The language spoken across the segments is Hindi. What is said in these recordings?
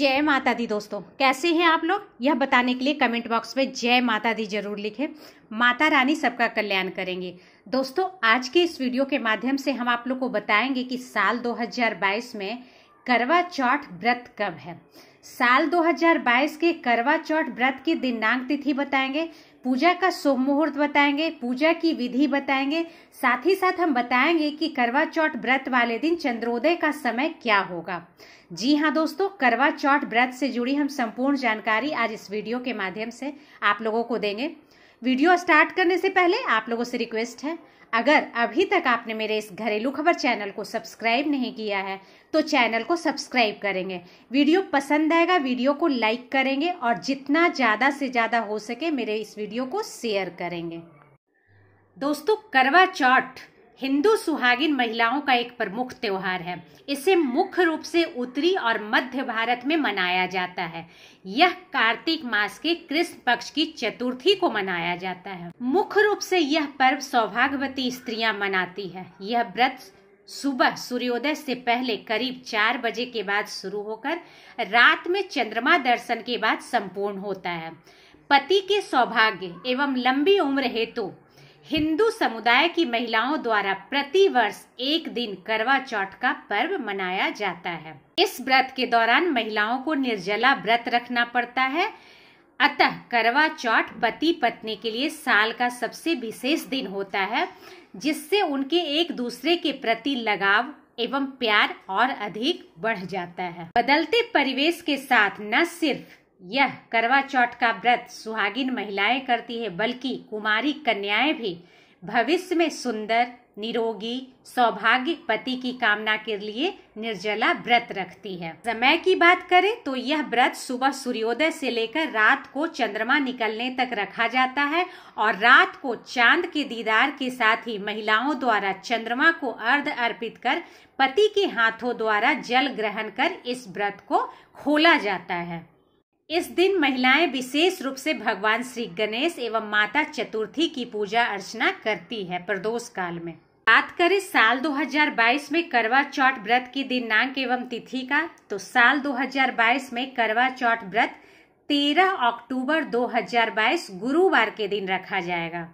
जय माता दी दोस्तों कैसे हैं आप लोग यह बताने के लिए कमेंट बॉक्स में जय माता दी जरूर लिखें माता रानी सबका कल्याण करेंगे दोस्तों आज के इस वीडियो के माध्यम से हम आप लोग को बताएंगे कि साल 2022 में करवा चौथ व्रत कब है साल 2022 के करवा चौथ व्रत की दिनांक तिथि बताएंगे पूजा का शुभ मुहूर्त बताएंगे पूजा की विधि बताएंगे साथ ही साथ हम बताएंगे कि करवा चौथ व्रत वाले दिन चंद्रोदय का समय क्या होगा जी हाँ दोस्तों करवा चौथ व्रत से जुड़ी हम संपूर्ण जानकारी आज इस वीडियो के माध्यम से आप लोगों को देंगे वीडियो स्टार्ट करने से पहले आप लोगों से रिक्वेस्ट है अगर अभी तक आपने मेरे इस घरेलू खबर चैनल को सब्सक्राइब नहीं किया है तो चैनल को सब्सक्राइब करेंगे वीडियो पसंद आएगा वीडियो को लाइक करेंगे और जितना ज़्यादा से ज़्यादा हो सके मेरे इस वीडियो को शेयर करेंगे दोस्तों करवा चौथ हिंदू सुहागिन महिलाओं का एक प्रमुख त्यौहार है इसे मुख्य रूप से उत्तरी और मध्य भारत में मनाया जाता है यह कार्तिक मास के कृष्ण पक्ष की चतुर्थी को मनाया जाता है मुख्य रूप से यह पर्व सौभाग्यवती स्त्रियां मनाती है यह व्रत सुबह सूर्योदय से पहले करीब चार बजे के बाद शुरू होकर रात में चंद्रमा दर्शन के बाद संपूर्ण होता है पति के सौभाग्य एवं लंबी उम्र हेतु तो हिंदू समुदाय की महिलाओं द्वारा प्रति वर्ष एक दिन करवा चौथ का पर्व मनाया जाता है इस व्रत के दौरान महिलाओं को निर्जला व्रत रखना पड़ता है अतः करवा चौथ पति पत्नी के लिए साल का सबसे विशेष दिन होता है जिससे उनके एक दूसरे के प्रति लगाव एवं प्यार और अधिक बढ़ जाता है बदलते परिवेश के साथ न सिर्फ यह करवा चौथ का व्रत सुहागिन महिलाएं करती है बल्कि कुमारी कन्याएं भी भविष्य में सुंदर निरोगी सौभाग्य पति की कामना के लिए निर्जला व्रत रखती है समय की बात करें तो यह व्रत सुबह सूर्योदय से लेकर रात को चंद्रमा निकलने तक रखा जाता है और रात को चांद के दीदार के साथ ही महिलाओं द्वारा चंद्रमा को अर्ध अर्पित कर पति के हाथों द्वारा जल ग्रहण कर इस व्रत को खोला जाता है इस दिन महिलाएं विशेष रूप से भगवान श्री गणेश एवं माता चतुर्थी की पूजा अर्चना करती है प्रदोष काल में बात करें साल 2022 में करवा चौथ व्रत की दिनांक एवं तिथि का तो साल 2022 में करवा चौथ व्रत 13 अक्टूबर 2022 गुरुवार के दिन रखा जाएगा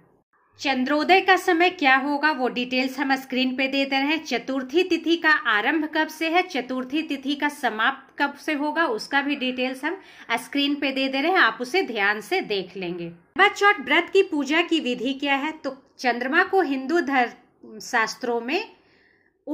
चंद्रोदय का समय क्या होगा वो डिटेल्स हम स्क्रीन पे दे दे रहे हैं चतुर्थी तिथि का आरंभ कब से है चतुर्थी तिथि का समाप्त कब से होगा उसका भी डिटेल्स हम स्क्रीन पे दे दे रहे हैं आप उसे ध्यान से देख लेंगे चौथ व्रत की पूजा की विधि क्या है तो चंद्रमा को हिंदू धर्म शास्त्रों में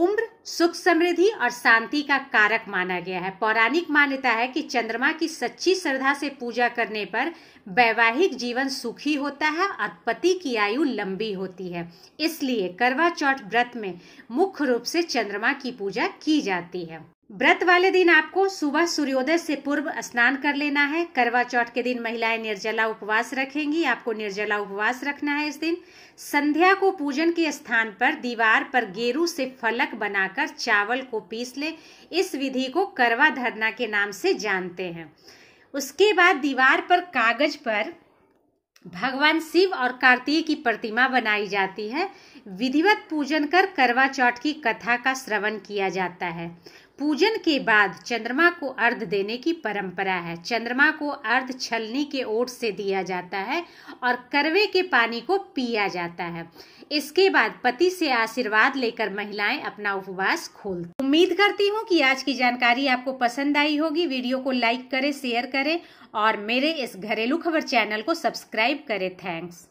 उम्र सुख समृद्धि और शांति का कारक माना गया है पौराणिक मान्यता है कि चंद्रमा की सच्ची श्रद्धा से पूजा करने पर वैवाहिक जीवन सुखी होता है और पति की आयु लंबी होती है इसलिए करवा चौथ व्रत में मुख्य रूप से चंद्रमा की पूजा की जाती है व्रत वाले दिन आपको सुबह सूर्योदय से पूर्व स्नान कर लेना है करवा चौथ के दिन महिलाएं निर्जला उपवास रखेंगी आपको निर्जला उपवास रखना है इस दिन संध्या को पूजन के स्थान पर दीवार पर गेरू से फलक बनाकर चावल को पीस ले इस विधि को करवा धरना के नाम से जानते हैं उसके बाद दीवार पर कागज पर भगवान शिव और कार्तिक की प्रतिमा बनाई जाती है विधिवत पूजन कर करवा चौथ की कथा का श्रवण किया जाता है पूजन के बाद चंद्रमा को अर्ध देने की परंपरा है चंद्रमा को अर्ध छलनी के ओट से दिया जाता है और करवे के पानी को पिया जाता है इसके बाद पति से आशीर्वाद लेकर महिलाएं अपना उपवास खोलती उम्मीद करती हूँ कि आज की जानकारी आपको पसंद आई होगी वीडियो को लाइक करें शेयर करें और मेरे इस घरेलू खबर चैनल को सब्सक्राइब करें थैंक्स